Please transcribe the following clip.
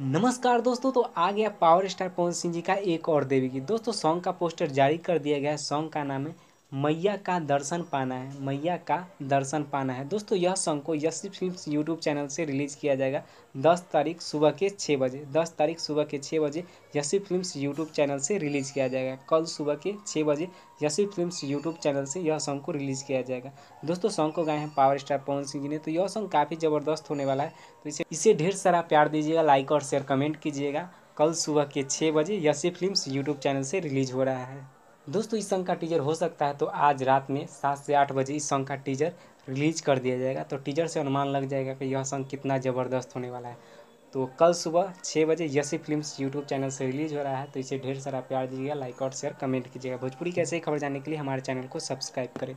नमस्कार दोस्तों तो आ गया पावर स्टार पवन सिंह जी का एक और देवी की दोस्तों सॉन्ग का पोस्टर जारी कर दिया गया है सॉन्ग का नाम है मैया का दर्शन पाना है मैया का दर्शन पाना है दोस्तों यह सॉन्ग को यश फिल्म यूट्यूब चैनल से रिलीज़ किया जाएगा दस तारीख सुबह के छः बजे दस तारीख सुबह के छः बजे यशी फिल्म यूट्यूब चैनल से रिलीज़ किया जाएगा कल सुबह के छः बजे यशी फिल्म यूट्यूब चैनल से यह सॉन्ग को रिलीज़ किया जाएगा दोस्तों सॉन्ग को गाए हैं पावर स्टार पवन सिंह जी ने तो यह सॉन्ग काफ़ी ज़बरदस्त होने वाला है तो इसे इसे ढेर सारा प्यार दीजिएगा लाइक और शेयर कमेंट कीजिएगा कल सुबह के छः बजे यशी फिल्म यूट्यूब चैनल से रिलीज़ हो रहा है दोस्तों इस संघ का टीजर हो सकता है तो आज रात में सात से आठ बजे इस संघ का टीजर रिलीज कर दिया जाएगा तो टीजर से अनुमान लग जाएगा कि यह संघ कितना ज़बरदस्त होने वाला है तो कल सुबह छः बजे यसी फिल्म्स यूट्यूब चैनल से रिलीज हो रहा है तो इसे ढेर सारा प्यार दीजिएगा लाइक और शेयर कमेंट कीजिएगा भोजपुरी कैसे खबर जानने के लिए हमारे चैनल को सब्सक्राइब करें